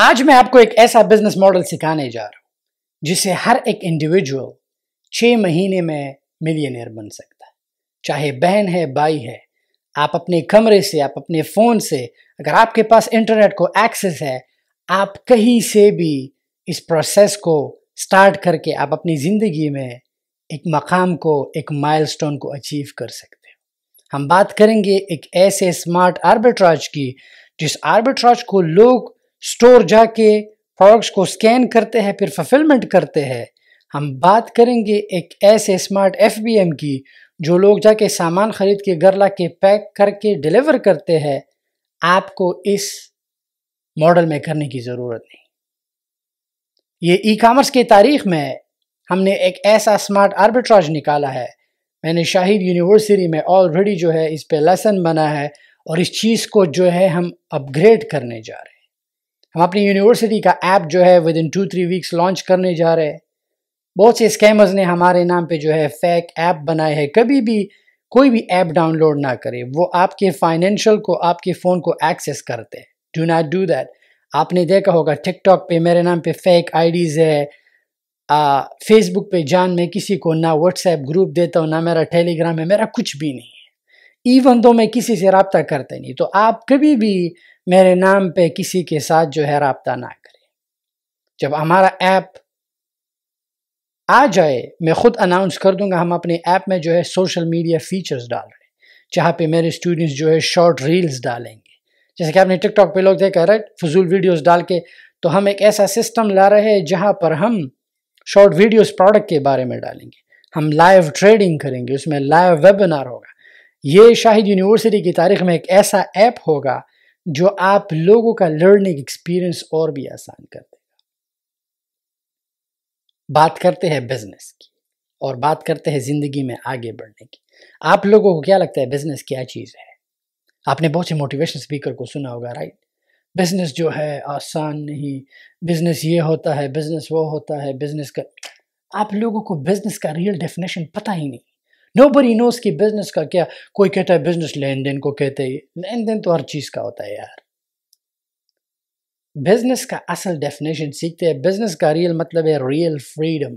आज मैं आपको एक ऐसा बिजनेस मॉडल सिखाने जा रहा हूं जिसे हर एक इंडिविजुअल छह महीने में मिलियनियर बन सकता है चाहे बहन है भाई है आप अपने कमरे से आप अपने फ़ोन से अगर आपके पास इंटरनेट को एक्सेस है आप कहीं से भी इस प्रोसेस को स्टार्ट करके आप अपनी ज़िंदगी में एक मकाम को एक माइलस्टोन को अचीव कर सकते हो हम बात करेंगे एक ऐसे स्मार्ट आर्बिट्राज की जिस आर्बिट्राज को लोग स्टोर जाके प्रोडक्ट्स को स्कैन करते हैं फिर फफिलमेंट करते हैं हम बात करेंगे एक ऐसे स्मार्ट एफ की जो लोग जाके सामान खरीद के घर ला के पैक करके डिलीवर करते हैं आपको इस मॉडल में करने की ज़रूरत नहीं ये ई कामर्स की तारीख में हमने एक ऐसा स्मार्ट आर्बिट्राज निकाला है मैंने शाहिद यूनिवर्सिटी में ऑलरेडी जो है इस पे लेसन बना है और इस चीज़ को जो है हम अपग्रेड करने जा रहे हैं हम अपनी यूनिवर्सिटी का ऐप जो है within two three weeks launch करने जा रहे हैं बहुत से स्कैमर्स ने हमारे नाम पे जो है फेक ऐप बनाए हैं कभी भी कोई भी ऐप डाउनलोड ना करें वो आपके फाइनेंशियल को आपके फ़ोन को एक्सेस करते हैं डू नॉट डू दैट आपने देखा होगा टिकटॉक पे मेरे नाम पे फेक आईडीज़ है फेसबुक पे जान मैं किसी को ना व्हाट्सएप ग्रुप देता हूँ ना मेरा टेलीग्राम है मेरा कुछ भी नहीं है इवन तो मैं किसी से रबता करते नहीं तो आप कभी भी मेरे नाम पे किसी के साथ जो है रबता ना करें जब हमारा ऐप आ जाए मैं ख़ुद अनाउंस कर दूंगा हम अपने ऐप में जो है सोशल मीडिया फीचर्स डाल रहे हैं जहाँ पे मेरे स्टूडेंट्स जो है शॉर्ट रील्स डालेंगे जैसे कि आपने टिकटॉक पे लोग देखा राइट फजूल वीडियोस डाल के तो हम एक ऐसा सिस्टम ला रहे हैं जहाँ पर हम शॉर्ट वीडियोस प्रोडक्ट के बारे में डालेंगे हम लाइव ट्रेडिंग करेंगे उसमें लाइव वेबिनार होगा ये शाहिद यूनिवर्सिटी की तारीख में एक ऐसा ऐप होगा जो आप लोगों का लर्निंग एक्सपीरियंस और भी आसान कर देगा बात करते हैं बिजनेस की और बात करते हैं ज़िंदगी में आगे बढ़ने की आप लोगों को क्या लगता है बिजनेस क्या चीज़ है आपने बहुत से मोटिवेशन स्पीकर को सुना होगा राइट बिजनेस जो है आसान नहीं बिजनेस ये होता है बिजनेस वो होता है बिजनेस का आप लोगों को बिजनेस का रियल डेफिनेशन पता ही नहीं नोबडी नोस की बिज़नेस का क्या कोई कहता है बिज़नेस लेन देन को कहते हैं लेन देन तो हर चीज़ का होता है यार बिज़नेस का असल डेफिनेशन सीखते हैं बिज़नेस का रियल मतलब है रियल फ्रीडम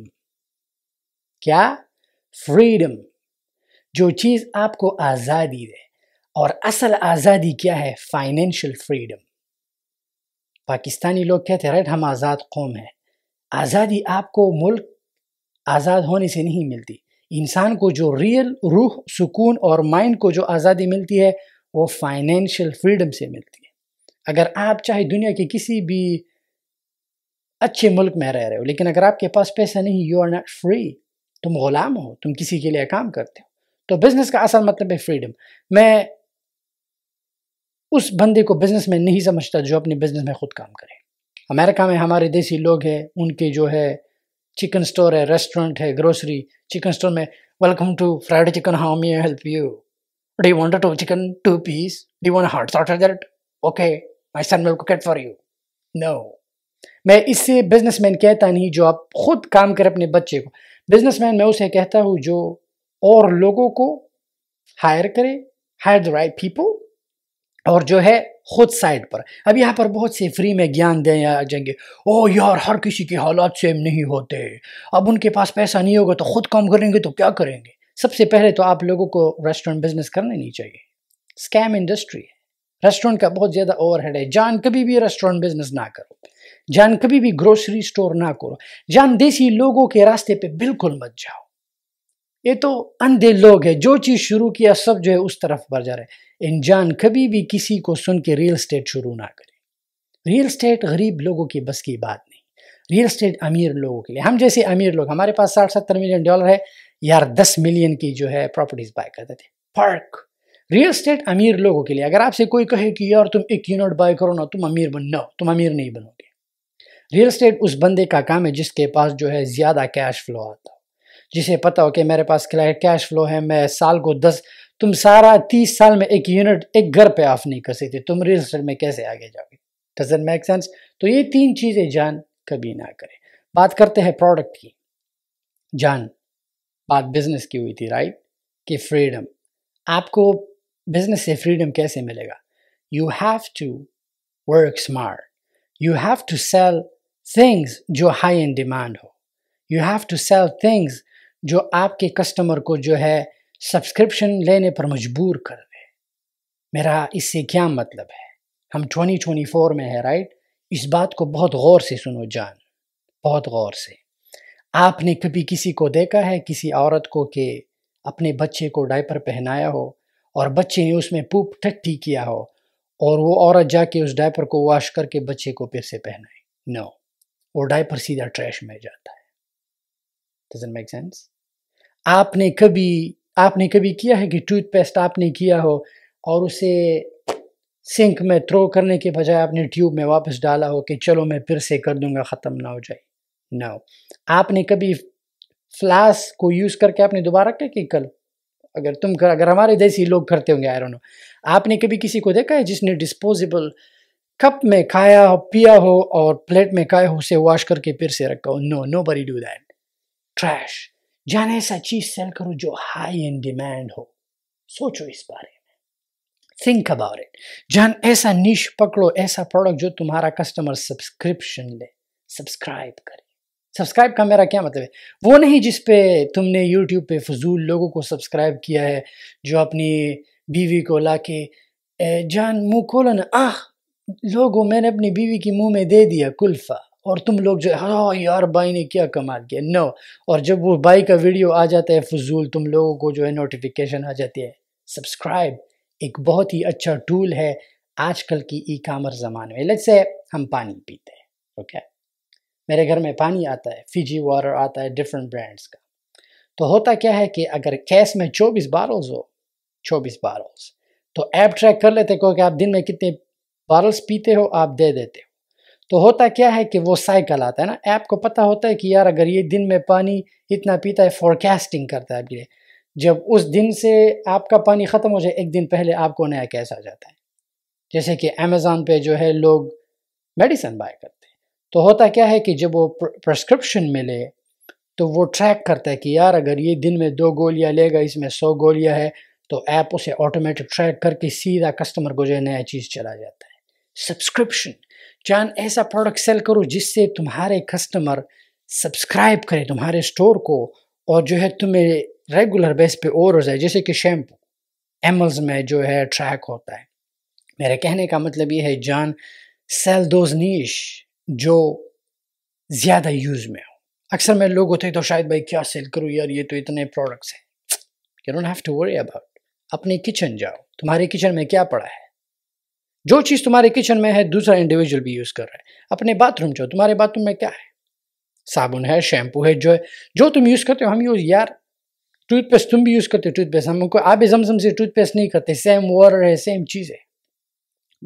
क्या फ्रीडम जो चीज़ आपको आज़ादी दे और असल आज़ादी क्या है फाइनेंशियल फ्रीडम पाकिस्तानी लोग कहते हैं राइट हम आज़ाद कौम है आज़ादी आपको मुल्क आज़ाद होने से नहीं मिलती इंसान को जो रियल रूह सुकून और माइंड को जो आज़ादी मिलती है वो फाइनेंशियल फ्रीडम से मिलती है अगर आप चाहे दुनिया के किसी भी अच्छे मुल्क में रह रहे हो लेकिन अगर आपके पास पैसा नहीं यू आर नॉट फ्री तुम गुलाम हो तुम किसी के लिए काम करते हो तो बिज़नेस का असल मतलब है फ्रीडम मैं उस बंदे को बिज़नेस में नहीं समझता जो अपने बिज़नेस में ख़ुद काम करे अमेरिका में हमारे देसी लोग हैं उनके जो है चिकन स्टोर है रेस्टोरेंट है ग्रोसरी चिकन स्टोर में welcome to fried chicken how may help you do want to chicken two piece do want hot sauce dessert okay my son will cook for you no मैं इससे businessman कहता नहीं जो आप खुद काम करें अपने बच्चे को बिजनेसमैन मैं उसे कहता हूँ जो और लोगों को हायर करे हायर द राइट पीपल और जो है खुद साइड पर अब यहाँ पर बहुत से फ्री में ज्ञान दें जाएंगे ओ यार हर किसी के हालात सेम नहीं होते अब उनके पास पैसा नहीं होगा तो खुद काम करेंगे तो क्या करेंगे सबसे पहले तो आप लोगों को रेस्टोरेंट बिजनेस करना नहीं चाहिए स्कैम इंडस्ट्री है रेस्टोरेंट का बहुत ज़्यादा ओवरहेड है जान कभी भी रेस्टोरेंट बिजनेस ना करो जान कभी भी ग्रोसरी स्टोर ना करो जान देसी लोगों के रास्ते पे बिल्कुल मत जाओ ये तो अंधे लोग हैं जो चीज़ शुरू किया सब जो है उस तरफ बढ़ जा रहे हैं इंजान कभी भी किसी को सुन के रियल स्टेट शुरू ना करें रियल स्टेट गरीब लोगों की बस की बात नहीं रियल स्टेट अमीर लोगों के लिए हम जैसे अमीर लोग हमारे पास साठ सत्तर मिलियन डॉलर है यार दस मिलियन की जो है प्रॉपर्टीज बाय करते थे फर्क रियल स्टेट अमीर लोगों के लिए अगर आपसे कोई कहे कि यार तुम एक यूनिट बाय करो ना तुम अमीर बन ना तुम अमीर नहीं बनोगे रियल स्टेट उस बंदे का काम है जिसके पास जो है ज़्यादा कैश फ्लो आता जिसे पता हो कि मेरे पास कैश फ्लो है मैं साल को दस तुम सारा तीस साल में एक यूनिट एक घर पे ऑफ नहीं कर सकते तुम रियल स्टेट में कैसे आगे जाओगे डजेंट मेक सेंस तो ये तीन चीज़ें जान कभी ना करें बात करते हैं प्रोडक्ट की जान बात बिजनेस की हुई थी राइट कि फ्रीडम आपको बिजनेस से फ्रीडम कैसे मिलेगा you have to work smart you have to sell things जो हाई इन डिमांड हो you have to sell things जो आपके कस्टमर को जो है सब्सक्रिप्शन लेने पर मजबूर कर दे मेरा इससे क्या मतलब है हम 2024 में है राइट इस बात को बहुत गौर से सुनो जान बहुत गौर से आपने कभी किसी को देखा है किसी औरत को कि अपने बच्चे को डायपर पहनाया हो और बच्चे ने उसमें पूप ठट्टी किया हो और वो औरत जाके उस डायपर को वॉश करके बच्चे को फिर से पहनाए नो no. वो डायपर सीधा ट्रैश में जाता है डजेंट मेक सेंस आपने कभी आपने कभी किया है कि टूथपेस्ट आपने किया हो और उसे सिंक में थ्रो करने के बजाय आपने ट्यूब में वापस डाला हो कि चलो मैं फिर से कर दूंगा ख़त्म ना हो जाए ना हो आपने कभी फ्लास को यूज़ करके आपने दोबारा क्या कि कल अगर तुम कर अगर हमारे जैसे लोग करते होंगे आयरन हो आपने कभी किसी को देखा है जिसने डिस्पोजेबल कप में खाया हो पिया हो और प्लेट में खाया हो उसे वॉश करके फिर से रखा हो no no bury do that trash जाने ऐसा चीज सेल करो जो हाई इन डिमांड हो सोचो इस बारे में थिंक अबाउट इट जान ऐसा निश पकड़ो ऐसा प्रोडक्ट जो तुम्हारा कस्टमर सब्सक्रिप्शन ले सब्सक्राइब करे सब्सक्राइब का मेरा क्या मतलब है वो नहीं जिस पे तुमने यूट्यूब पे फजूल लोगों को सब्सक्राइब किया है जो अपनी बीवी को ला के जान मुंह खोलो ना आह लोगो मैंने अपनी बीवी की मुंह में दे दिया कुल्फा और तुम लोग जो हाँ यार भाई ने क्या कमाल किया नो और जब वो भाई का वीडियो आ जाता है फजूल तुम लोगों को जो है नोटिफिकेशन आ जाती है सब्सक्राइब एक बहुत ही अच्छा टूल है आजकल की ई कामर्स ज़माने में लेट्स से हम पानी पीते हैं ओके मेरे घर में पानी आता है फिजी वाटर आता है डिफरेंट ब्रांड्स का तो होता क्या है कि अगर कैश में चौबीस बारल्स हो चौबीस बारल्स तो ऐप ट्रैक कर लेते क्योंकि आप दिन में कितने बारल्स पीते हो आप दे देते हो तो होता क्या है कि वो साइकिल आता है ना ऐप को पता होता है कि यार अगर ये दिन में पानी इतना पीता है फॉरकास्टिंग करता है आपके जब उस दिन से आपका पानी ख़त्म हो जाए एक दिन पहले आपको नया कैश आ जाता है जैसे कि अमेजान पे जो है लोग मेडिसन बाय करते हैं तो होता क्या है कि जब वो प्रस्क्रिप्शन मिले तो वो ट्रैक करता है कि यार अगर ये दिन में दो गोलियाँ लेगा इसमें सौ गोलियाँ है तो ऐप उसे ऑटोमेटिक ट्रैक करके सीधा कस्टमर को जो है नया चीज़ चला जाता है सब्सक्रिप्शन चांद ऐसा प्रोडक्ट सेल करो जिससे तुम्हारे कस्टमर सब्सक्राइब करें तुम्हारे स्टोर को और जो है तुम्हें रेगुलर बेस पे और जाए जैसे कि शैम्पू एमल्स में जो है ट्रैक होता है मेरे कहने का मतलब ये है जान सेल दोज नीश जो ज़्यादा यूज़ में हो अक्सर मैं लोग होते तो शायद भाई क्या सेल करूँ यार ये तो इतने प्रोडक्ट्स हैं you don't have to worry about अपने किचन जाओ तुम्हारे किचन में क्या पड़ा है जो चीज़ तुम्हारे किचन में है दूसरा इंडिविजुअल भी यूज़ कर रहा है अपने बाथरूम जो तुम्हारे बाथरूम में क्या है साबुन है शैम्पू है जो है जो तुम यूज़ करते हो हम यूज़ यार टूथपेस्ट तुम भी यूज़ करते हो टूथपेस्ट हम उनको आप जमजम से टूथपेस्ट नहीं करते सेम वाटर है सेम चीज़ है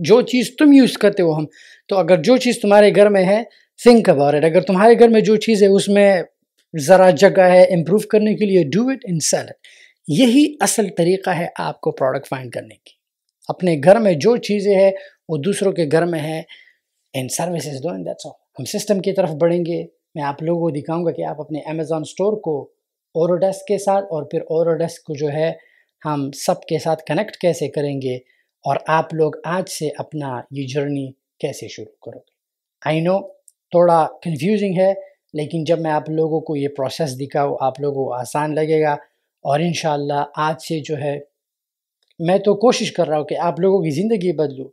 जो चीज़ तुम यूज़ करते हो हम तो अगर जो चीज़ तुम्हारे घर में है सिंह अबाउट इट अगर तुम्हारे घर में जो चीज़ है उसमें ज़रा जगह है इम्प्रूव करने के लिए डू इट इन सेल यही असल तरीका है आपको प्रोडक्ट फाइंड करने की अपने घर में जो चीज़ें हैं वो दूसरों के घर में है इन सर्विसेज दो इन दैट्स ऑल हम सिस्टम की तरफ बढ़ेंगे मैं आप लोगों को दिखाऊंगा कि आप अपने अमेज़ोन स्टोर को ओरोडेस्क के साथ और फिर ओरोडेस्क को जो है हम सब के साथ कनेक्ट कैसे करेंगे और आप लोग आज से अपना ये जर्नी कैसे शुरू करोगे आई नो थोड़ा कन्फ्यूजिंग है लेकिन जब मैं आप लोगों को ये प्रोसेस दिखाऊँ आप लोगों को आसान लगेगा और इन आज से जो है मैं तो कोशिश कर रहा हूँ कि आप लोगों की ज़िंदगी बदलूँ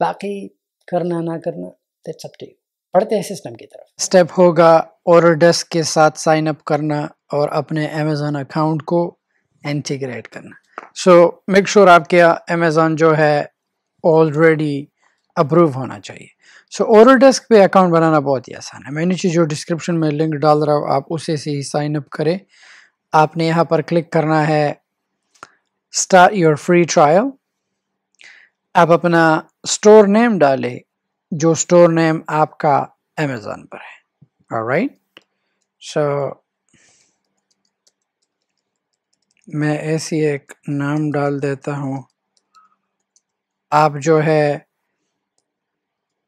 बाकी करना ना करना दैट्स अप टू पढ़ते हैं सिस्टम की तरफ स्टेप होगा और डेस्क के साथ साइन अप करना और अपने अमेज़ोन अकाउंट को इंटीग्रेट करना सो मेक श्योर आपके अमेज़ोन जो है ऑलरेडी अप्रूव होना चाहिए सो और डेस्क पे अकाउंट बनाना बहुत ही आसान है मैंने नीचे जो डिस्क्रिप्शन में लिंक डाल रहा हूँ आप उसे से ही साइन अप करें आपने यहाँ पर क्लिक करना है स्टार्ट योर फ्री ट्रायल आप अपना स्टोर नेम डालें जो स्टोर नेम आपका अमेजोन पर है ऑलराइट सो मैं ऐसी एक नाम डाल देता हूँ आप जो है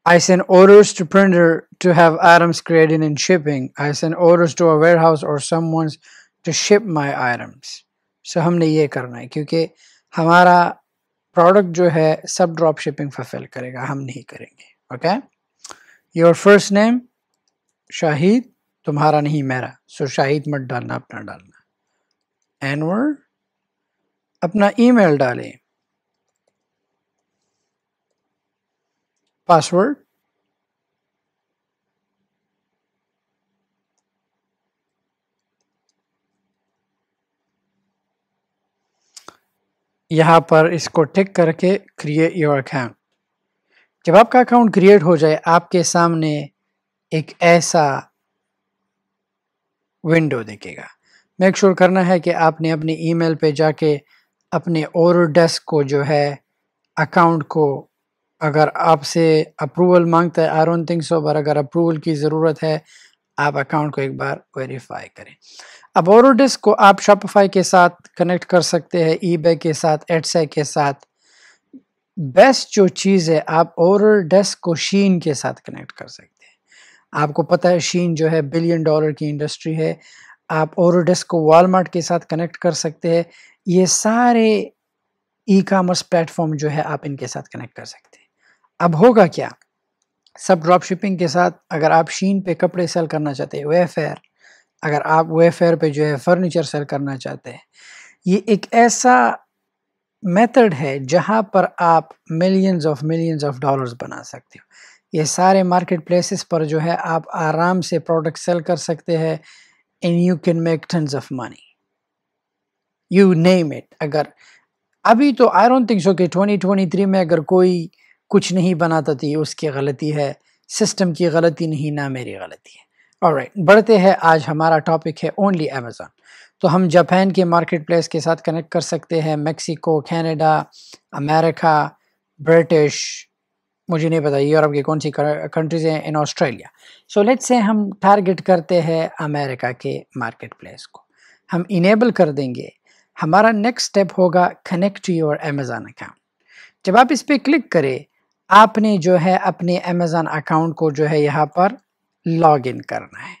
I send orders to printer to have items created and shipping. I send orders to a warehouse or someone's to ship my items. सो हमने ये करना है क्योंकि हमारा प्रोडक्ट जो है सब ड्रॉप शिपिंग फुलफिल करेगा हम नहीं करेंगे okay your first name Shahid तुम्हारा नहीं मेरा सो शाहिद मत डालना अपना डालना एनवर अपना ईमेल डालें पासवर्ड यहाँ पर इसको टिक करके क्रिएट योर अकाउंट जब आपका अकाउंट क्रिएट हो जाए आपके सामने एक ऐसा विंडो देखेगा मेक श्योर sure करना है कि आपने अपने ईमेल पे जाके अपने और डेस्क को जो है अकाउंट को अगर आपसे अप्रूवल मांगता है आर ओन थिंग सो पर अगर अप्रूवल की ज़रूरत है आप अकाउंट को एक बार वेरीफाई करें अब डिस्क को आप शॉपिफाई के साथ कनेक्ट कर सकते हैं ईबे के साथ एडसे के साथ बेस्ट जो चीज़ है आप और डेस्क को शीन के साथ कनेक्ट कर सकते हैं आपको पता है शीन जो है बिलियन डॉलर की इंडस्ट्री है आप और डेस्क को वॉलमार्ट के साथ कनेक्ट कर सकते हैं ये सारे ई कामर्स प्लेटफॉर्म जो है आप इनके साथ कनेक्ट कर सकते हैं अब होगा क्या सब ड्रॉप शिपिंग के साथ अगर आप शीन पे कपड़े सेल करना चाहते हैं वेफेयर अगर आप वेफेयर पे जो है फर्नीचर सेल करना चाहते हैं ये एक ऐसा मेथड है जहाँ पर आप millions of millions of dollars बना सकते हो ये सारे मार्केट प्लेसेस पर जो है आप आराम से प्रोडक्ट सेल कर सकते हैं in you can make tons of money you name it अगर अभी तो आई डोंट थिंक सो कि 2023 में अगर कोई कुछ नहीं बनाता तो ये उसकी गलती है सिस्टम की गलती नहीं ना मेरी गलती है और right, बढ़ते हैं आज हमारा टॉपिक है ओनली अमेज़ोन तो हम जापान के मार्केट प्लेस के साथ कनेक्ट कर सकते हैं मेक्सिको कनाडा अमेरिका ब्रिटिश मुझे नहीं पता यूरोप की कौन सी कंट्रीज़ हैं इन ऑस्ट्रेलिया सो लेट से हम टारगेट करते हैं अमेरिका के मार्केट प्लेस को हम इनेबल कर देंगे हमारा नेक्स्ट स्टेप होगा connect to your Amazon account जब आप इस पर क्लिक करें आपने जो है अपने अमेज़ान अकाउंट को जो है यहाँ पर लॉगिन करना है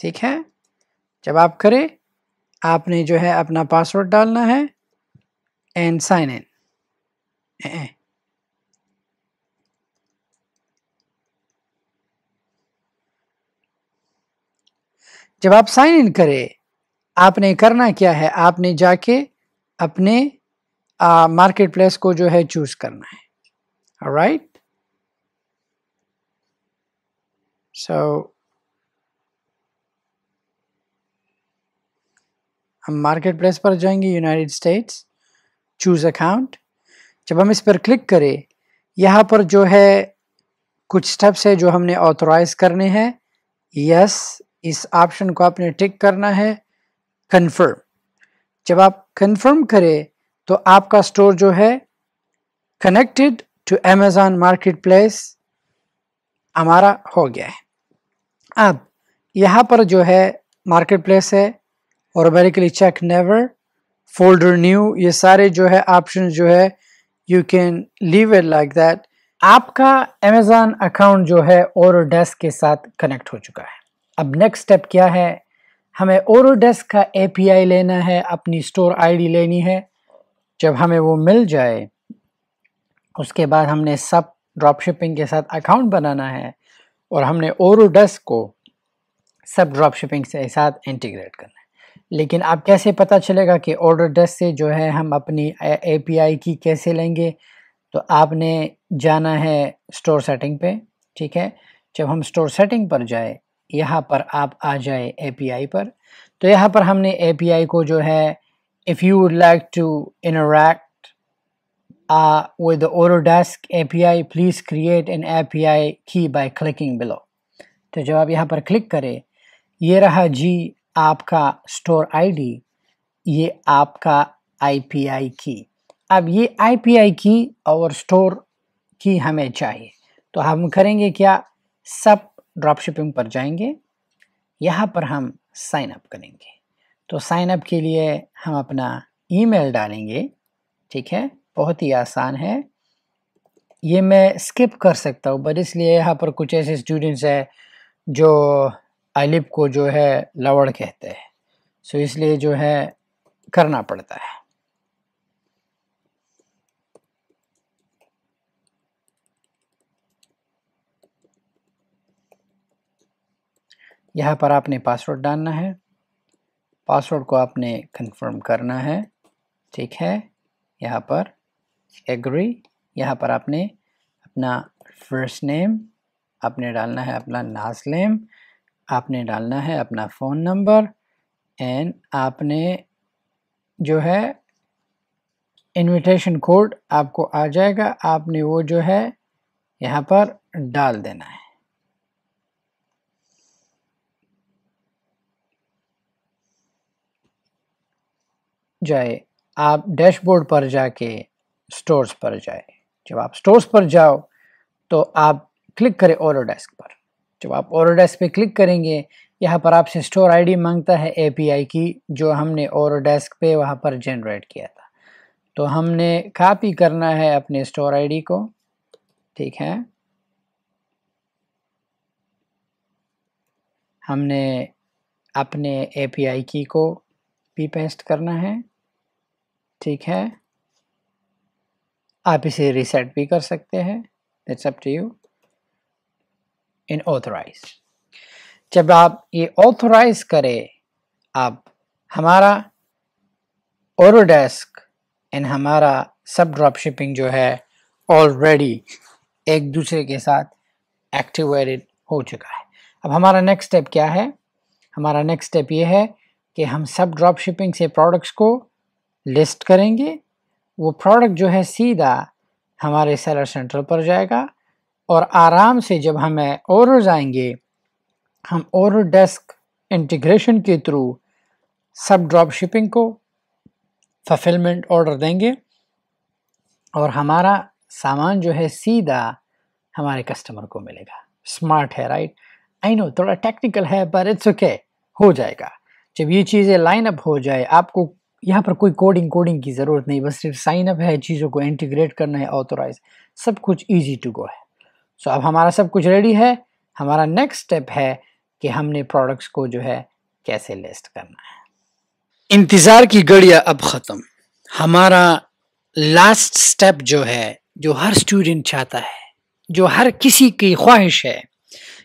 ठीक है जब आप करें आपने जो है अपना पासवर्ड डालना है एंड साइन इन जब आप साइन इन करें आपने करना क्या है आपने जाके अपने मार्केट प्लेस को जो है चूज करना है राइट right? So हम मार्केट प्लेस पर जाएंगे यूनाइटेड स्टेट्स चूज़ अकाउंट जब हम इस पर क्लिक करें यहाँ पर जो है कुछ स्टेप्स है जो हमने ऑथोराइज करने हैं यस इस ऑप्शन को आपने टिक करना है कन्फर्म जब आप कन्फर्म करें तो आपका स्टोर जो है connected to Amazon marketplace हमारा हो गया है अब यहाँ पर जो है मार्केट प्लेस है और basically check never folder new ये सारे जो है ऑप्शन जो है you can leave it like that आपका अमेज़ान अकाउंट जो है और डेस्क के साथ कनेक्ट हो चुका है अब नेक्स्ट स्टेप क्या है हमें डेस्क का ए लेना है अपनी स्टोर आईडी लेनी है जब हमें वो मिल जाए उसके बाद हमने सब ड्रॉप शिपिंग के साथ अकाउंट बनाना है और हमने ओरोडस को सब ड्रॉप शिपिंग से साथ इंटीग्रेट करना है लेकिन आप कैसे पता चलेगा कि ओरोडस से जो है हम अपनी एपीआई की कैसे लेंगे तो आपने जाना है स्टोर सेटिंग पे ठीक है जब हम स्टोर सेटिंग पर जाए यहाँ पर आप आ जाए एपीआई पर तो यहाँ पर हमने एपीआई को जो है if you would like to interact uh, with the Autodesk API, please create an API key by clicking below. तो जब आप यहाँ पर क्लिक करें ये रहा जी आपका स्टोर आईडी, ये आपका आईपीआई की अब ये आईपीआई की और स्टोर की हमें चाहिए तो हम करेंगे क्या सब ड्रॉपशिपिंग पर जाएंगे यहाँ पर हम साइन अप करेंगे तो साइन अप के लिए हम अपना ईमेल डालेंगे ठीक है बहुत ही आसान है ये मैं स्किप कर सकता हूँ बट इसलिए यहाँ पर कुछ ऐसे स्टूडेंट्स हैं जो अलिप को जो है लवड़ कहते हैं सो इसलिए जो है करना पड़ता है यहाँ पर आपने पासवर्ड डालना है पासवर्ड को आपने कंफर्म करना है ठीक है यहाँ पर एग्री यहाँ पर आपने अपना फर्स्ट नेम आपने डालना है अपना लास्ट नेम आपने डालना है अपना फ़ोन नंबर एंड आपने जो है इनविटेशन कोड आपको आ जाएगा आपने वो जो है यहाँ पर डाल देना है जाए आप डैशबोर्ड पर जाके स्टोर्स पर जाए जब आप स्टोर्स पर जाओ तो आप क्लिक करें ऑर्डर डेस्क पर जब आप ऑर्डर डेस्क पर क्लिक करेंगे यहाँ पर आपसे स्टोर आईडी मांगता है एपीआई की जो हमने और डेस्क पे वहाँ पर जनरेट किया था तो हमने कापी करना है अपने स्टोर आईडी को ठीक है हमने अपने एपीआई की को भी पेस्ट करना है ठीक है आप इसे रिसेट भी कर सकते हैं that's up to you in authorize जब आप ये ऑथोराइज करें आप हमारा ओरोडेस्क एंड हमारा सब ड्रॉप शिपिंग जो है ऑलरेडी एक दूसरे के साथ एक्टिवेटेड हो चुका है अब हमारा नेक्स्ट स्टेप क्या है हमारा नेक्स्ट स्टेप ये है कि हम सब ड्रॉप शिपिंग से प्रोडक्ट्स को लिस्ट करेंगे वो प्रोडक्ट जो है सीधा हमारे सेलर सेंटर पर जाएगा और आराम से जब हमें ऑर्डर आएंगे हम ऑर्डर डेस्क इंटीग्रेशन के थ्रू सब ड्रॉप शिपिंग को फफिलमेंट ऑर्डर देंगे और हमारा सामान जो है सीधा हमारे कस्टमर को मिलेगा स्मार्ट है राइट आई नो थोड़ा टेक्निकल है पर इट्स ओके okay, हो जाएगा जब ये चीज़ें लाइन अप हो जाए आपको यहाँ पर कोई कोडिंग कोडिंग की ज़रूरत नहीं बस सिर्फ साइन अप है चीज़ों को इंटीग्रेट करना है ऑथोराइज सब कुछ ईजी टू गो है सो so, अब हमारा सब कुछ रेडी है हमारा नेक्स्ट स्टेप है कि हमने प्रोडक्ट्स को जो है कैसे लिस्ट करना है इंतज़ार की गड़िया अब ख़त्म हमारा लास्ट स्टेप जो है जो हर स्टूडेंट चाहता है जो हर किसी की ख्वाहिश है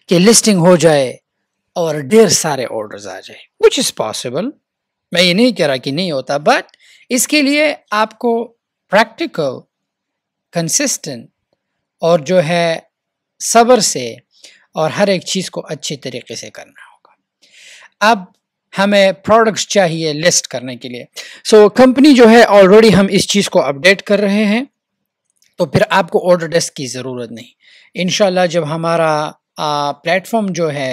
कि लिस्टिंग हो जाए और ढेर सारे ऑर्डर्स आ जाए विच इज़ पॉसिबल मैं ये नहीं कह रहा कि नहीं होता बट इसके लिए आपको प्रैक्टिकल कंसिस्टेंट और जो है सब्र से और हर एक चीज़ को अच्छे तरीके से करना होगा अब हमें प्रोडक्ट्स चाहिए लिस्ट करने के लिए सो so, कंपनी जो है ऑलरेडी हम इस चीज़ को अपडेट कर रहे हैं तो फिर आपको ऑर्डर डेस्क की ज़रूरत नहीं इन जब हमारा प्लेटफॉर्म जो है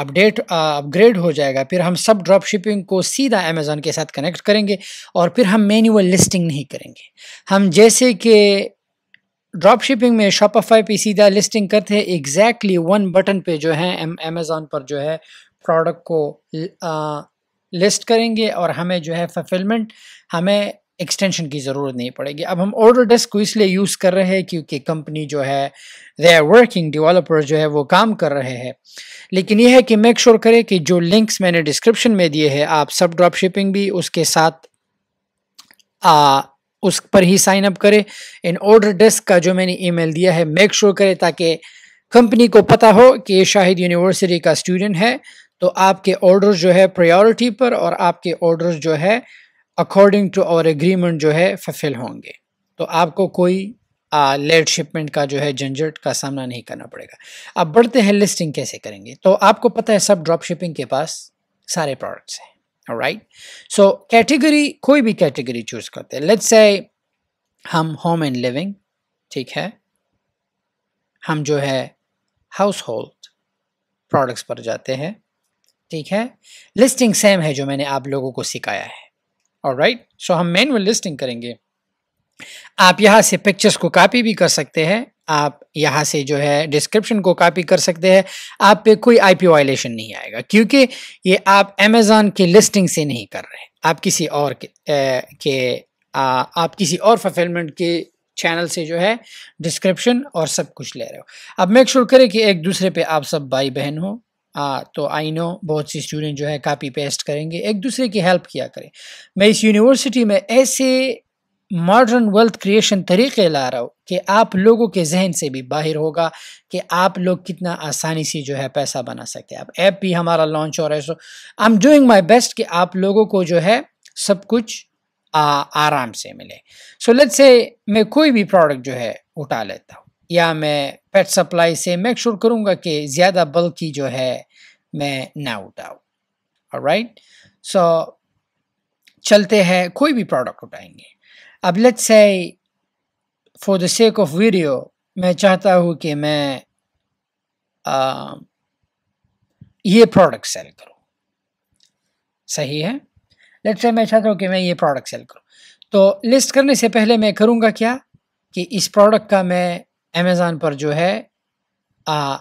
अपडेट अपग्रेड हो जाएगा फिर हम सब ड्रॉप शिपिंग को सीधा अमेज़ोन के साथ कनेक्ट करेंगे और फिर हम मैनुअल लिस्टिंग नहीं करेंगे हम जैसे कि ड्रॉप शिपिंग में शॉपाफाई पे सीधा लिस्टिंग करते हैं एग्जैक्टली वन बटन पे जो है अमेज़ोन पर जो है प्रोडक्ट को आ, लिस्ट करेंगे और हमें जो है फफिलमेंट हमें एक्सटेंशन की ज़रूरत नहीं पड़ेगी अब हम ऑर्डर डेस्क को इसलिए यूज़ कर रहे हैं क्योंकि कंपनी जो है दे आर वर्किंग डिवेलपर जो है वो काम कर रहे हैं लेकिन यह है कि मेक श्योर sure करें कि जो लिंक्स मैंने डिस्क्रिप्शन में दिए हैं आप सब ड्रॉप शिपिंग भी उसके साथ आ, उस पर ही साइन अप करें इन ऑर्डर डेस्क का जो मैंने ईमेल दिया है मेक श्योर sure करें ताकि कंपनी को पता हो कि ये शाहिद यूनिवर्सिटी का स्टूडेंट है तो आपके ऑर्डर जो है प्रायोरिटी पर और आपके ऑर्डर जो है अकॉर्डिंग टू आवर एग्रीमेंट जो है फफिल होंगे तो आपको कोई लेट शिपमेंट का जो है झंझट का सामना नहीं करना पड़ेगा अब बढ़ते हैं लिस्टिंग कैसे करेंगे तो आपको पता है सब ड्रॉप शिपिंग के पास सारे प्रोडक्ट्स हैं राइट सो कैटेगरी कोई भी कैटेगरी चूज़ करते हैं लेट्स से हम होम एंड लिविंग ठीक है हम जो है हाउस होल्ड प्रोडक्ट्स पर जाते हैं ठीक है लिस्टिंग सेम है जो मैंने आप लोगों को सिखाया है और राइट सो हम मैनुअल लिस्टिंग करेंगे आप यहाँ से पिक्चर्स को कॉपी भी कर सकते हैं आप यहाँ से जो है डिस्क्रिप्शन को कॉपी कर सकते हैं आप पे कोई आई पी वायलेशन नहीं आएगा क्योंकि ये आप अमेजोन की लिस्टिंग से नहीं कर रहे आप किसी और के, ए, के आ, आप किसी और फुलफिलमेंट के चैनल से जो है डिस्क्रिप्शन और सब कुछ ले रहे हो अब मेक श्योर करें कि एक दूसरे पे आप सब भाई बहन हो आ, तो आई नो बहुत सी स्टूडेंट जो है कापी पेस्ट करेंगे एक दूसरे की हेल्प किया करें मैं इस यूनिवर्सिटी में ऐसे मॉडर्न वेल्थ क्रिएशन तरीके ला रहा हूँ कि आप लोगों के जहन से भी बाहर होगा कि आप लोग कितना आसानी से जो है पैसा बना सकते हैं अब ऐप भी हमारा लॉन्च हो रहा है so I am doing my best कि आप लोगों को जो है सब कुछ आ, आराम से मिले सो लेट्स से मैं कोई भी प्रोडक्ट जो है उठा लेता हूँ या मैं पेट सप्लाई से मेक श्योर करूँगा कि ज़्यादा बल्कि जो है मैं ना उठाऊँ और राइट सो चलते हैं कोई भी प्रोडक्ट उठाएंगे अब let's say for the sake of video मैं चाहता हूँ कि मैं आ, ये प्रोडक्ट सेल करूँ सही है लेट्स से मैं चाहता हूँ कि मैं ये प्रोडक्ट सेल करूँ तो लिस्ट करने से पहले मैं करूँगा क्या कि इस प्रोडक्ट का मैं अमेज़ान पर जो है आ,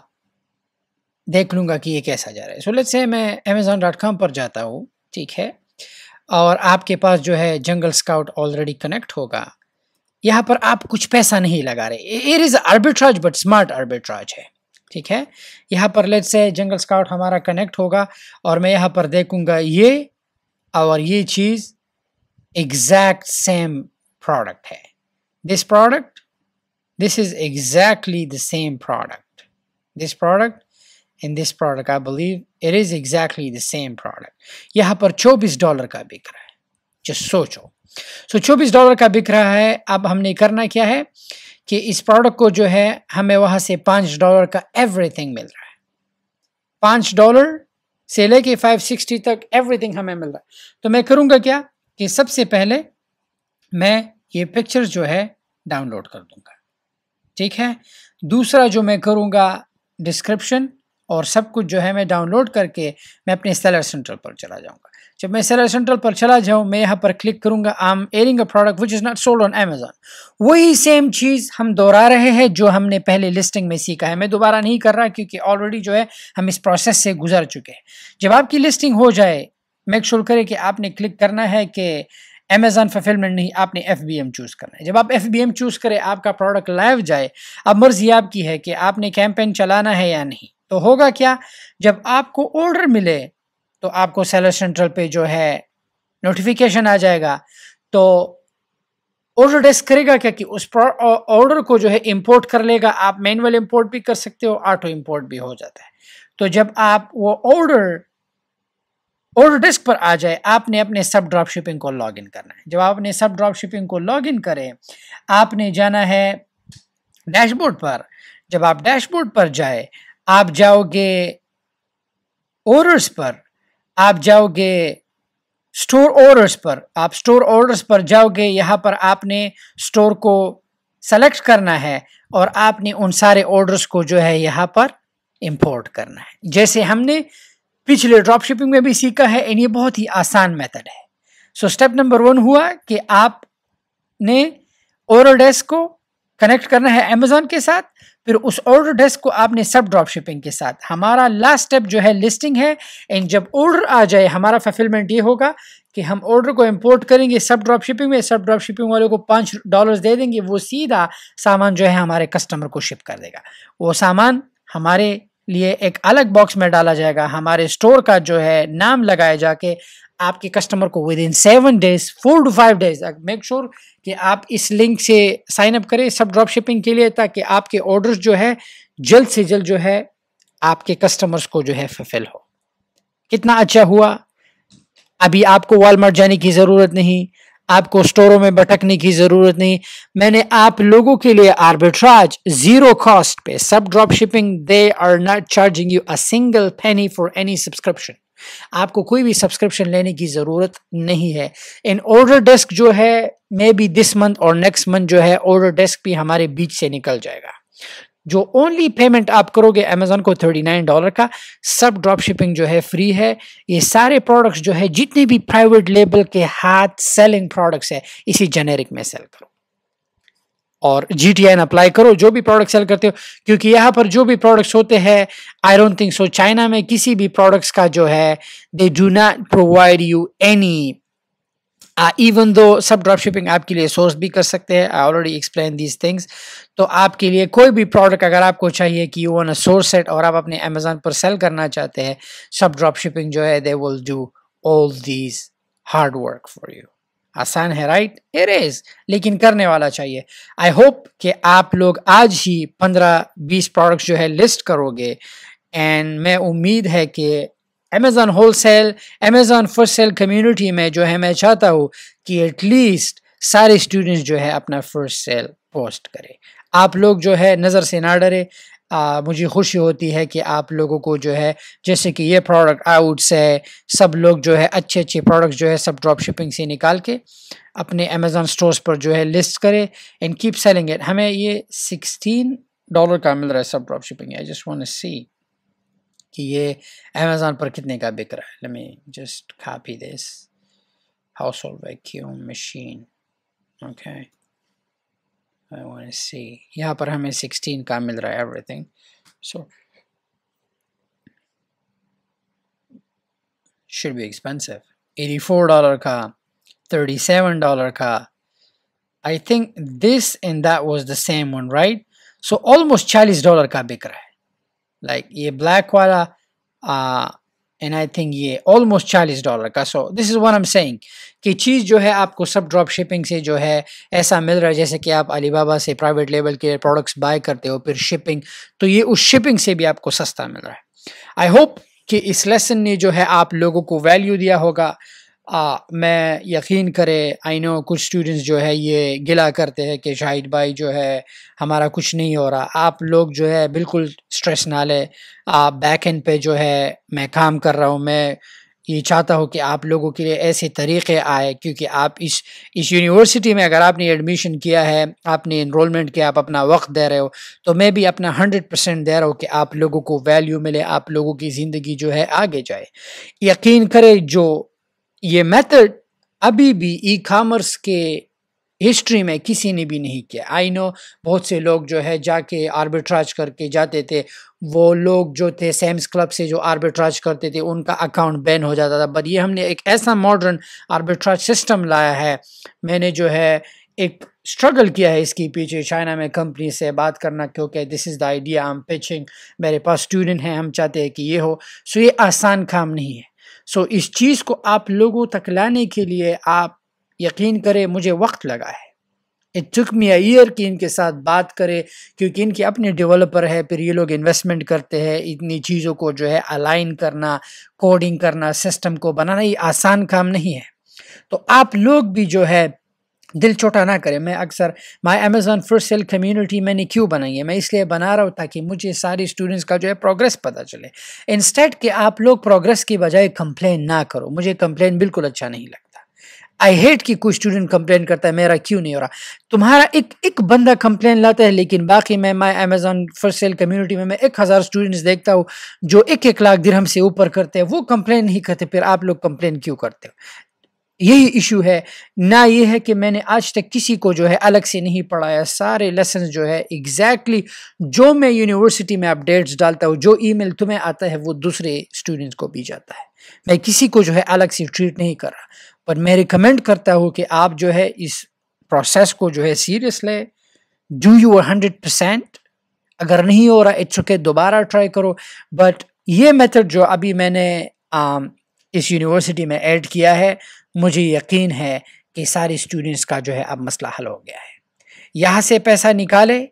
देख लूँगा कि ये कैसा जा रहा है सो लेट्स से मैं अमेज़ान डॉट कॉम पर जाता हूँ ठीक है और आपके पास जो है जंगल स्काउट ऑलरेडी कनेक्ट होगा यहाँ पर आप कुछ पैसा नहीं लगा रहे it is arbitrage but smart arbitrage है ठीक है यहाँ पर लेट से जंगल स्काउट हमारा कनेक्ट होगा और मैं यहाँ पर देखूँगा ये और ये चीज़ एग्जैक्ट सेम प्रोडक्ट है this product This is exactly the same product. This product and this product, I believe it is exactly the same product. यहाँ पर 24 डॉलर का बिक रहा है जस्ट सोचो सो so, 24 डॉलर का बिक रहा है अब हमने करना क्या है कि इस प्रोडक्ट को जो है हमें वहां से पाँच डॉलर का एवरीथिंग मिल रहा है पाँच डॉलर से लेके 560 तक एवरीथिंग हमें मिल रहा है तो मैं करूँगा क्या कि सबसे पहले मैं ये पिक्चर्स जो है डाउनलोड कर दूंगा ठीक है दूसरा जो मैं करूँगा डिस्क्रिप्शन और सब कुछ जो है मैं डाउनलोड करके मैं अपने सेलर सेंट्रल पर चला जाऊँगा जब मैं सेलर सेंट्रल पर चला जाऊँ मैं यहाँ पर क्लिक करूँगा I'm airing a product which is not sold on Amazon वही सेम चीज़ हम दोहरा रहे हैं जो हमने पहले लिस्टिंग में सीखा है मैं दोबारा नहीं कर रहा क्योंकि ऑलरेडी जो है हम इस प्रोसेस से गुजर चुके हैं जब आपकी लिस्टिंग हो जाए मेक श्योर करें कि आपने क्लिक करना है कि अमेजन फुलफिलमेंट नहीं आपने एफ बी एम चूज़ करना है जब आप एफ बी एम चूज़ करें आपका प्रोडक्ट लाइव जाए अब मर्जी आपकी है कि आपने कैंपेन चलाना है या नहीं तो होगा क्या जब आपको ऑर्डर मिले तो आपको सेलर सेंट्रल पे जो है नोटिफिकेशन आ जाएगा तो ऑर्डर डेस्क करेगा क्या कि उस ऑर्डर को जो है इंपोर्ट कर लेगा आप मैनुअल इंपोर्ट भी कर सकते हो ऑटो इंपोर्ट भी हो जाता है तो जब आप वो ऑर्डर ऑर्डर डेस्क पर आ जाए आपने अपने सब ड्रॉप शिपिंग को लॉग इन करना है जब आप अपने सब ड्रॉप शिपिंग को लॉग इन करें आपने जाना है डैशबोर्ड पर जब आप डैशबोर्ड पर जाए आप जाओगे ऑर्डर्स पर आप जाओगे स्टोर ऑर्डर्स पर आप स्टोर ऑर्डर्स पर जाओगे यहाँ पर आपने स्टोर को सेलेक्ट करना है और आपने उन सारे ऑर्डर्स को जो है यहाँ पर इंपोर्ट करना है जैसे हमने पिछले ड्रॉप शिपिंग में भी सीखा है एंड ये बहुत ही आसान मेथड है सो स्टेप नंबर वन हुआ कि आपने ऑर्डर डेस्क को कनेक्ट करना है अमेजोन के साथ फिर उस ऑर्डर डेस्क को आपने सब ड्रॉप शिपिंग के साथ हमारा लास्ट स्टेप जो है लिस्टिंग है एंड जब ऑर्डर आ जाए हमारा फुलफिलमेंट ये होगा कि हम ऑर्डर को इंपोर्ट करेंगे सब ड्रॉप शिपिंग में सब ड्रॉप शिपिंग वाले को पाँच डॉलर्स दे देंगे वो सीधा सामान जो है हमारे कस्टमर को शिप कर देगा वो सामान हमारे लिए एक अलग बॉक्स में डाला जाएगा हमारे स्टोर का जो है नाम लगाया जाके आपके कस्टमर को within seven days four to five days make sure कि आप इस लिंक से साइन अप करें सब ड्रॉप शिपिंग के लिए ताकि आपके ऑर्डर्स जो है जल्द से जल्द जो है आपके कस्टमर्स को जो है फुलफिल हो कितना अच्छा हुआ अभी आपको वॉलमार्ट जाने की ज़रूरत नहीं आपको स्टोरों में भटकने की जरूरत नहीं मैंने आप लोगों के लिए आर्बिट्राज जीरो कॉस्ट पे सब drop shipping they are not charging you a single penny for any subscription आपको कोई भी सब्सक्रिप्शन लेने की ज़रूरत नहीं है इन ऑर्डर डेस्क जो है मे बी दिस मंथ और नेक्स्ट मंथ जो है ऑर्डर डेस्क भी हमारे बीच से निकल जाएगा जो ओनली पेमेंट आप करोगे अमेजोन को थर्टी नाइन डॉलर का सब ड्रॉप शिपिंग जो है फ्री है ये सारे प्रोडक्ट्स जो है जितने भी प्राइवेट लेबल के हाथ सेलिंग प्रोडक्ट्स है इसी जेनेरिक में सेल करो और जी टी अप्लाई करो जो भी प्रोडक्ट सेल करते हो क्योंकि यहाँ पर जो भी प्रोडक्ट्स होते हैं I don't think so China में किसी भी प्रोडक्ट्स का जो है they do not provide you any even though सब ड्रॉप शिपिंग आपके लिए सोर्स भी कर सकते हैं I already explain these things तो आपके लिए कोई भी प्रोडक्ट अगर आपको चाहिए कि you want a source set और आप अपने अमेजोन पर सेल करना चाहते हैं सब ड्रॉप शिपिंग जो है they will do all these hard work for you आसान है राइट इट इज लेकिन करने वाला चाहिए आई होप कि आप लोग आज ही पंद्रह बीस प्रोडक्ट्स जो है लिस्ट करोगे एंड मैं उम्मीद है कि Amazon wholesale Amazon first sale community में जो है मैं चाहता हूँ कि एटलीस्ट सारे स्टूडेंट्स जो है अपना फर्स्ट सेल पोस्ट करें आप लोग जो है नज़र से ना डरे मुझे खुशी होती है कि आप लोगों को जो है जैसे कि ये प्रोडक्ट आउट्स है सब लोग जो है अच्छे अच्छे प्रोडक्ट्स जो है सब ड्रॉप शिपिंग से निकाल के अपने अमेज़न स्टोर्स पर जो है लिस्ट करें एंड कीप सेलिंग इट हमें ये सिक्सटीन डॉलर का मिल रहा है सब drop shipping I just want see कि ये अमेज़ोन पर कितने का बिक रहा है let me just copy this household vacuum machine okay I want see यहाँ पर हमें 16 का मिल रहा है everything so should be expensive. $84 ka, $37 ka. I think this and that was the same one, right? So almost $40 ka bikra hai. Like ये black वाला and I think ये ऑलमोस्ट चालीस डॉलर का so this is one I'm saying कि चीज़ जो है आपको सब ड्रॉप शिपिंग से जो है ऐसा मिल रहा है जैसे कि आप अलीबाबा से प्राइवेट लेवल के प्रोडक्ट्स बाय करते हो फिर शिपिंग तो ये उस शिपिंग से भी आपको सस्ता मिल रहा है आई होप कि इस लेसन ने जो है आप लोगों को वैल्यू दिया होगा आ, मैं यकीन करें आई नो कुछ स्टूडेंट्स जो है ये गिला करते हैं कि शाहिद भाई जो है हमारा कुछ नहीं हो रहा आप लोग जो है बिल्कुल स्ट्रेस ना लें आप बैक एंड पे जो है मैं काम कर रहा हूँ मैं ये चाहता हूँ कि आप लोगों के लिए ऐसे तरीक़े आए क्योंकि आप इस इस यूनिवर्सिटी में अगर आपने एडमिशन किया है आपने इनरोलमेंट किया आप अपना वक्त दे रहे हो तो मैं भी अपना हंड्रेड परसेंट दे रहा हूँ कि आप लोगों को वैल्यू मिले आप लोगों की ज़िंदगी जो है आगे जाए यकीन करें जो ये मेथड अभी भी ई कामर्स के हिस्ट्री में किसी ने भी नहीं किया आई नो बहुत से लोग जो है जाके आर्बिट्राज करके जाते थे वो लोग जो थे सैम्स क्लब से जो आर्बिट्राज करते थे उनका अकाउंट बैन हो जाता था बट ये हमने एक ऐसा मॉडर्न आर्बिट्राज सिस्टम लाया है मैंने जो है एक स्ट्रगल किया है इसके पीछे चाइना में कंपनी से बात करना क्योंकि this is the idea I am pitching मेरे पास स्टूडेंट हैं हम चाहते हैं कि ये हो सो ये आसान काम नहीं है सो इस चीज़ को आप लोगों तक लाने के लिए आप यकीन करें मुझे वक्त लगा है इट टुक मी ईयर कि इनके साथ बात करें क्योंकि इनके अपने डेवलपर है फिर ये लोग इन्वेस्टमेंट करते हैं इतनी चीज़ों को जो है अलाइन करना कोडिंग करना सिस्टम को बनाना ये आसान काम नहीं है तो आप लोग भी जो है दिल छोटा ना करें मैं अक्सर my Amazon first sale community मैंने क्यों बनाई है मैं इसलिए बना रहा हूँ ताकि मुझे सारे स्टूडेंट्स का जो है प्रोग्रेस पता चले इंस्टेड कि आप लोग प्रोग्रेस की बजाय कंप्लेन ना करो मुझे कंप्लेन बिल्कुल अच्छा नहीं लगता आई हेट कि कोई स्टूडेंट कंप्लेन करता है मेरा क्यों नहीं हो रहा तुम्हारा एक एक बंदा कंप्लेन लाता है लेकिन बाकी मैं my Amazon first sale community में मैं एक हज़ार स्टूडेंट्स देखता हूँ जो एक एक लाख दिरहम से ऊपर करते हैं वो कंप्लेन नहीं करते फिर आप लोग कंप्लेन क्यों करते हो यही इशू है ना ये है कि मैंने आज तक किसी को जो है अलग से नहीं पढ़ाया सारे लेसन जो है एग्जैक्टली exactly जो मैं यूनिवर्सिटी में अपडेट्स डालता हूँ जो ईमेल तुम्हें आता है वो दूसरे स्टूडेंट्स को भी जाता है मैं किसी को जो है अलग से ट्रीट नहीं कर रहा पर मैं रिकमेंड करता हूँ कि आप जो है इस प्रोसेस को जो है सीरियस ले डू यू हंड्रेड परसेंट अगर नहीं हो रहा इट्स ओके दोबारा ट्राई करो बट ये मेथड जो अभी मैंने आ, um, इस यूनिवर्सिटी में ऐड किया है मुझे यकीन है कि सारे स्टूडेंट्स का जो है अब मसला हल हो गया है यहाँ से पैसा निकाले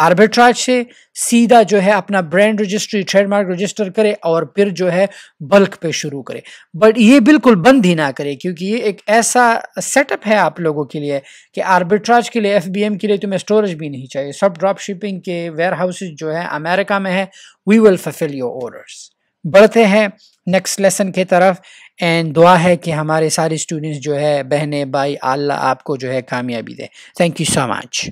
आर्बिट्राज से सीधा जो है अपना ब्रांड रजिस्ट्री ट्रेडमार्क रजिस्टर करे और फिर जो है बल्क पे शुरू करे बट ये बिल्कुल बंद ही ना करे क्योंकि ये एक ऐसा सेटअप है आप लोगों के लिए कि आर्बिट्राज के लिए एफबीएम के लिए तुम्हें स्टोरेज भी नहीं चाहिए सब ड्रॉप शिपिंग के वेयर हाउसेज जो है अमेरिका में है we will fill your orders बढ़ते हैं नेक्स्ट लेसन की तरफ एंड दुआ है कि हमारे सारे स्टूडेंट्स जो है बहने भाई अल्लाह आपको जो है कामयाबी दे थैंक यू सो मच